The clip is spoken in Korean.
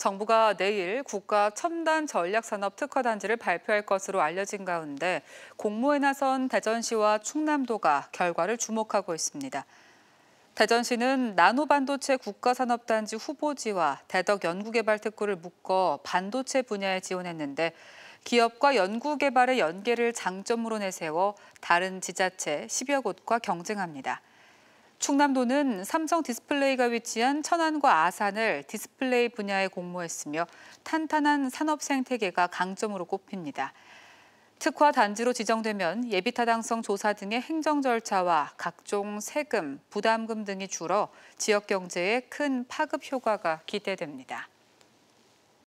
정부가 내일 국가 첨단 전략산업 특화단지를 발표할 것으로 알려진 가운데 공모에 나선 대전시와 충남도가 결과를 주목하고 있습니다. 대전시는 나노반도체 국가산업단지 후보지와 대덕연구개발특구를 묶어 반도체 분야에 지원했는데 기업과 연구개발의 연계를 장점으로 내세워 다른 지자체 10여 곳과 경쟁합니다. 충남도는 삼성 디스플레이가 위치한 천안과 아산을 디스플레이 분야에 공모했으며 탄탄한 산업 생태계가 강점으로 꼽힙니다. 특화 단지로 지정되면 예비 타당성 조사 등의 행정 절차와 각종 세금, 부담금 등이 줄어 지역 경제에 큰 파급 효과가 기대됩니다.